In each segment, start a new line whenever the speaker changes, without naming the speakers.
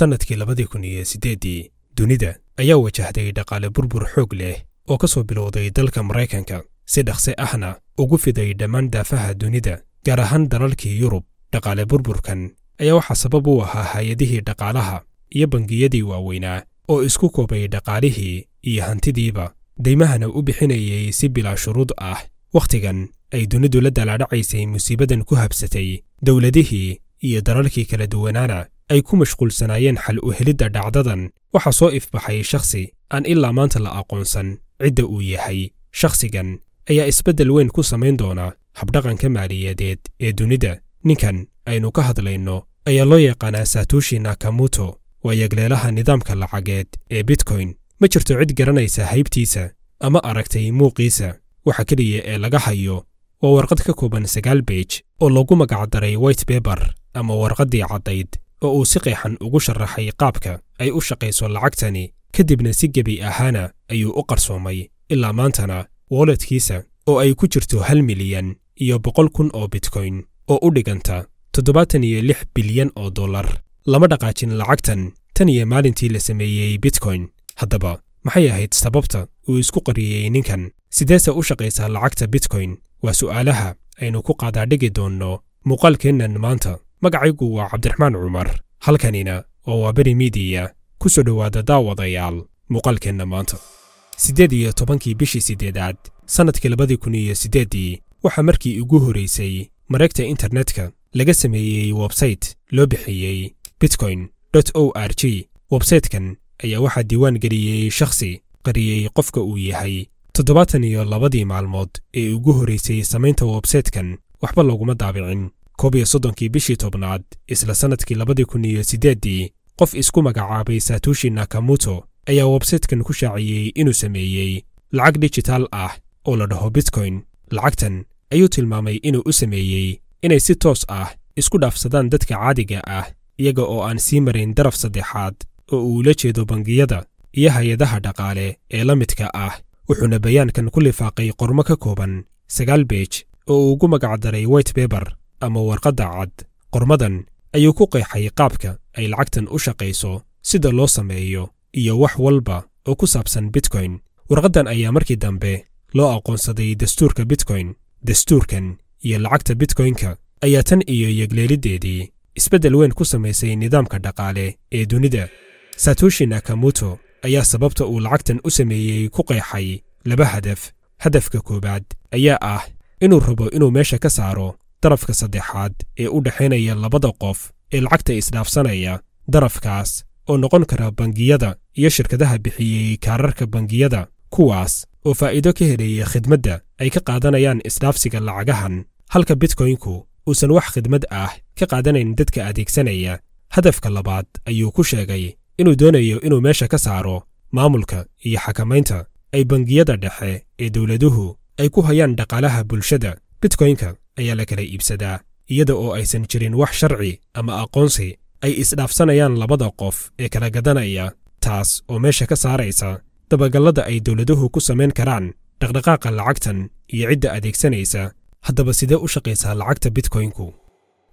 sannadkii labadii kun iyo siddeeddii dunida ayaa wajahday dhaqaale burbur xoog leh oo ka soo bilowday dalka maraykanka si dhaqse ahna ugu fiday dhammaan daafaha dunida gaar ahaan dalalkii yurub dhaqaale burburkan ayaa waxaa sabab u ahaa hay-adihii dhaqaalaha iyo bangiyadii waaweynaa oo isku koobay dhaqaalihii iyo hantidiiba daymahana u bixinayay si bilaa shuruud ah wakhtigan ay dunidu la dalaadhacaysay musiibadan ku habsatay dowladihii iyo dalalkii kala duwanaana ay ku mashquulsanaayeen xal u helidda dhacdadan waxaa soo ifbaxay shakhsi aan ilaa maanta la aqoonsan cidda uu yahay shakhsigan ayaa isbeddel weyn ku samayn doona habdhaqanka maaliyadeed ee dunida ninkan aynu ka hadlayno ayaa loo yaqaanaa saatuushi nakamuto waa yegleelaha nidaamka lacageed ee bitcoin ma jirto cid garanaysa haybtiisa ama aragtay muuqiisa waxa keliya ee laga hayo waa warqad ka kooban sagaal beej oo lagu magacdaray white beber ama warqaddii caddayd oo uu si qeexan ugu sharaxay qaabka ay u shaqayso lacagtani kadibna si gebi ahaana ayuu u qarsoomay ilaa maantana wooletkiisa oo ay ku jirto hal milyan iyo boqol kun oo bitcoin oo u dhiganta toddobaatan iyo lix bilyan oo dollar lama dhaqaajin lacagtan tan iyo maalintii la sameeyey bitcoin haddaba maxay ahayd sababta uu isku qariyey ninkan sideese u shaqaysaa lacagta bitcoin waa su'aalaha aynu ku qaadaadhigi doonno muuqaalkeennan maanta magacaygu waa cabdiraxmaan cumar halkanina waa waaberi midiya ku soo dhowaada daawadayaal muuqaalkeenna maanta siddeed iyo tobankii bishii siddeedaad sannadkii labadii kun iyo siddeeddii waxaa markii ugu horraysay mareegta internetka laga sameeyey websayte loo bixiyey bitcoin o r g websaytekan ayaa waxaa diiwaan geliyey shakhsi qariyey qofka uu yahay toddobaatan iyo labadii maalmood ee ugu horraysay samaynta websaytekan waxba laguma daabicin koob iyo soddonkii bishii tobnaad isla sannadkii labadii kun iyo siddeeddii qof isku magacaabay saatoshi nakamuto ayaa websaytekan ku shaaciyey inuu sameeyey lacag dhijitaal ah oo la dhaho bitcoin lacagtan ayuu tilmaamay inuu u sameeyey inay si toos ah isku dhaafsadaan dadka caadiga ah iyaga oo aan sii marayn daraf saddexaad oo uu ula jeedo bangiyada iyo hay-adaha dhaqaale ee la midka ah wuxuuna bayaankan ku lifaaqay qormo ka kooban sagaal beej oo uu ugu magacdaray white beber ama warqadda cad qormadan ayuu ku qeexay qaabka ay lacagtan u shaqayso sida loo sameeyo iyo wax walba oo ku saabsan bitcoin warqaddan ayaa markii dambe loo aqoonsaday dastuurka bitcoin dastuurkan iyo lacagta bitcoyn ayaa tan iyo yegleeliddeedii isbeddel weyn ku samaysay nidaamka dhaqaale ee dunida satoshi nakamoto ayaa sababta uu lacagtan u sameeyey ku qeexay laba hadaf hadafka koowaad ayaa ah inuu rabo inuu meesha ka saaro darafka saddexaad ee u dhexaynaya labada qof ee lacagta isdhaafsanaya darafkaas oo noqon kara bangiyada iyo shirkadaha bixiyey kaararka bangiyada kuwaas oo faa'iido ka helaya khidmadda ay ka qaadanayaan isdhaafsiga lacagahan halka bitkoynku uusan wax khidmad ah ka qaadanayn dadka adeegsanaya hadafka labaad ayuu ku sheegay inuu doonayo inuu meesha ka saaro maamulka iyo xakamaynta ay bangiyada dhexe ee dowladuhu ay ku hayaan dhaqaalaha bulshada bitkoynka ayaa la kala iibsadaa iyada oo aysan jirin wax sharci ama aqoonsi ay isdhaafsanayaan labada qof ee kala gadanaya taas oo meesha ka saaraysa dabagallada ay dowladuhu ku samayn karaan dhaqdhaqaaqa lacagtan iyo cidda adeegsanaysa haddaba sidee u shaqaysaa lacagta bitkoynku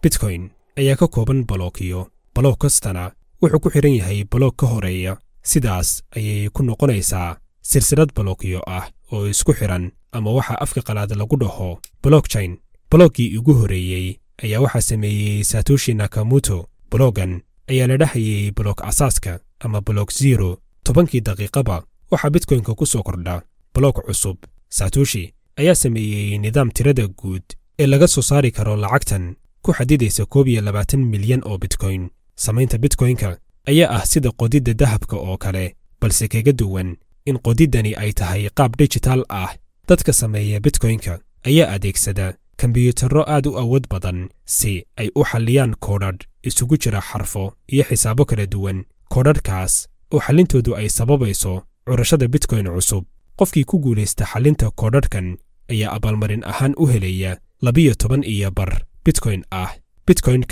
bitcoin ayaa ka kooban balookiyo baloog kastana wuxuu ku xidhan yahay baloog ka horeeya sidaas ayay ku noqonaysaa silsilad balookiyo ah oo isku xidhan ama waxa afka qalaad lagu dhaho blockchain blogkii ugu horreeyey ayaa waxaa sameeyey satoshi nakamuto bloggan ayaa la dhahayay blog asaaska ama blog zero tobankii daqiiqaba waxaa bitcoynka ku soo kordha blog cusub satoshi ayaa sameeyey nidaam tirada guud ee laga soo saari karo lacagtan ku xadidaysa koob iyo labaatan milyan oo bitcoyn samaynta bitcoynka ayaa ah sida qodidda dahabka oo kale balse kaga duwan in qodiddani ay tahay qaab dhijitaal ah dadka sameeya bitcoynka ayaa adeegsada kombiyuutarro aad u awood badan si ay u xalliyaan koodhadh isugu jira xarfo iyo xisaabo kala duwan koodhadhkaas oo xallintoodu ay sababayso curashada bitcoin cusub qofkii ku guulaysta xallinta koodhadhkan ayaa abaalmarin ahaan u helaya labiyo toban iyo bar bitcoin ah bitcoin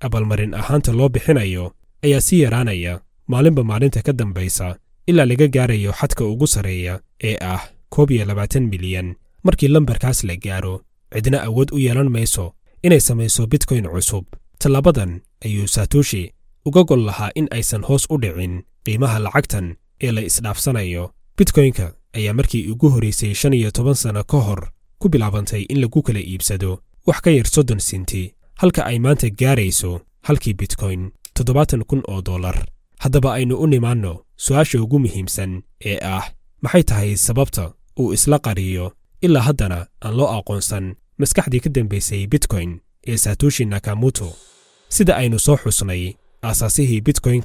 abaalmarin ahaanta loo bixinayo ayaa sii yaraanaya maalinba maalinta ka dambaysa ilaa laga gaarayo xadka ugu sarreeya ee ah koob iyo labaatan milyan markii lambarkaas la gaaro cidna awood u yeelan mayso inay samayso bitcoin cusub tallaabadan ayuu saatoshi uga gol lahaa in aysan hoos u dhicin qiimaha lacagtan ee la isdhaafsanayo bitcoynka ayaa markii ugu horraysay shan iyo toban sanno ka hor ku bilaabantay in lagu kala iibsado wax ka yar soddon sinti halka ay maanta gaarayso halkii bitcoin toddobaatan kun oo dollar haddaba aynu u nimaanno su'aasha ugu muhiimsan ee ah maxay tahay sababta uu isla qariyo ilaa haddana aan loo aqoonsan maskaxdii ka dambaysay bitcoin ee satoshi nakamuto sida aynu soo xusnay aasaasihii bitcoin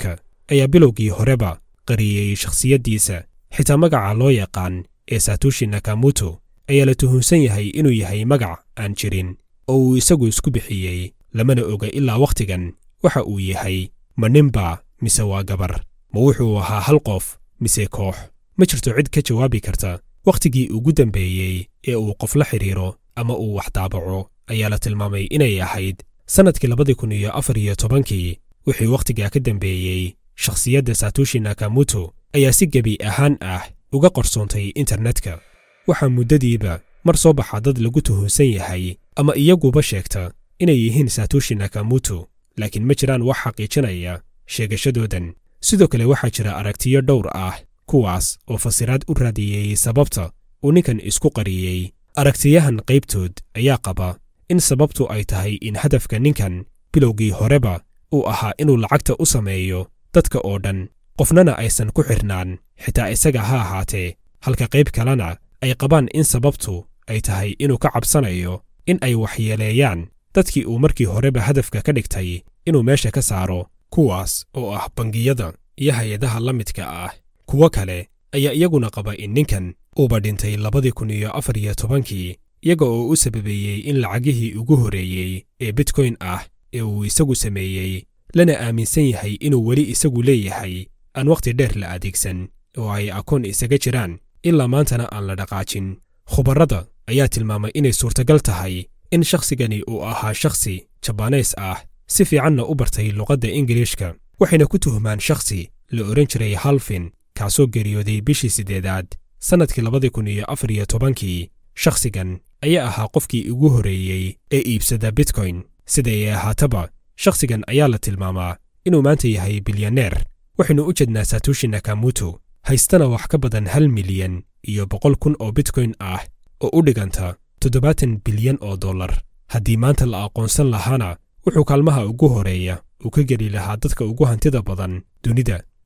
ayaa bilowgii horeba qariyey shakhsiyaddiisa xitaa magaca loo yaqaan ee satoshi nakamuto ayaa la tuhunsan yahay inuu yahay magac aan jirin oo uu isagu isku bixiyey lamana oga ilaa wakhtigan waxa uu yahay ma ninba mise waa gabar ma wuxuu ahaa hal qof mise koox ma jirto cid ka jawaabi karta wakhtigii ugu dambeeyey ee uu qof la xidhiiro ama uu wax daabaco ayaa la tilmaamay inay ahayd sannadkii labadii kun iyo afar iyo tobankii wixii wakhtigaa ka dambeeyey shakhsiyadda satoshi nakamuto ayaa si gebi ahaan ah uga qarsoontay internetka waxaa muddadiiba mar soo baxa dad lagu tuhuunsan yahay ama iyaguba sheegta inay yihiin satoshi nakamuto laakiin ma jiraan wax xaqiijinaya sheegashadoodan sidoo kale waxaa jira aragtiyo dhowr ah kuwaas oo fasiraad u raadiyeeyey sababta uu ninkan isku qariyey aragtiyahan qaybtood ayaa qaba in sababtu ay tahay in hadafka ninkan bilowgii horeba uu ahaa inuu lacagta u sameeyo dadka oo dhan qofnana aysan ku xirnaan xitaa isaga ha ahaatee halka qayb kalena ay qabaan in sababtu ay tahay inuu ka cabsanayo in ay waxyeeleeyaan dadkii uu markii horeba hadafka ka dhigtay inuu meesha ka saaro kuwaas oo ah bangiyada iyo hay-adaha la midka ah kuwo kale ayaa iyaguna qaba in ninkan uuba dhintay labadii kun iyo afar iyo tobankii iyaga oo u sababeeyey in lacagihii ugu horreeyey ee bitcoin ah ee uu isagu sameeyey lana aaminsan yahay inuu weli isagu leeyahay aan wakhti dheer la adeegsan oo ay akoon isaga jiraan ilaa maantana aan la dhaqaajin khubarrada ayaa tilmaamay inay suurtagal tahay in shakhsigani uu ahaa shakhsi jabaaneys ah si fiicanna u bartay luqadda ingiliishka waxayna ku tuhmaan shakhsi la odhan jiray halfin kaasoo geeriyooday bishii siddeedaad sannadkii labadii kun iyo afar iyo tobankii shakhsigan ayaa ahaa qofkii ugu horreeyey ee iibsada bitcoin ay ahaataba shakhsigan ayaa la tilmaamaa inuu maanta yahay bilyaneer waxaynu u jednaa saatuushi nakamuto haystana wax ka badan hal milyan iyo boqol kun oo bitcoin ah oo u dhiganta toddobaatan bilyan oo dollar haddii maanta la aqoonsan lahaana wuxuu kaalmaha ugu horeeya uu ka geli lahaa dadka ugu hantida badan dunida